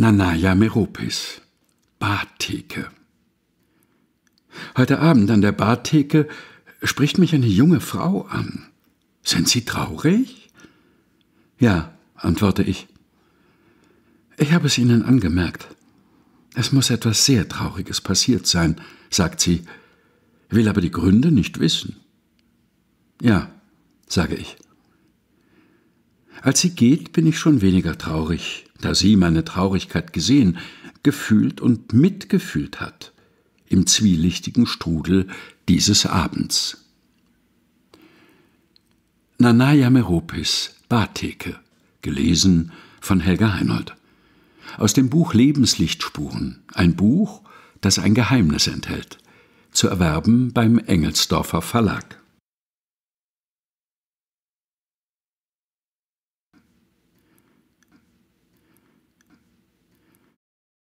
Nanaya Meropis, Bartheke. Heute Abend an der Bartheke spricht mich eine junge Frau an. Sind Sie traurig? Ja, antworte ich. Ich habe es Ihnen angemerkt. Es muss etwas sehr Trauriges passiert sein, sagt sie, will aber die Gründe nicht wissen. Ja, sage ich. Als sie geht, bin ich schon weniger traurig, da sie meine Traurigkeit gesehen, gefühlt und mitgefühlt hat im zwielichtigen Strudel dieses Abends. Nanaya Meropis, Bartheke, gelesen von Helga Heinold. Aus dem Buch Lebenslichtspuren, ein Buch, das ein Geheimnis enthält, zu erwerben beim Engelsdorfer Verlag.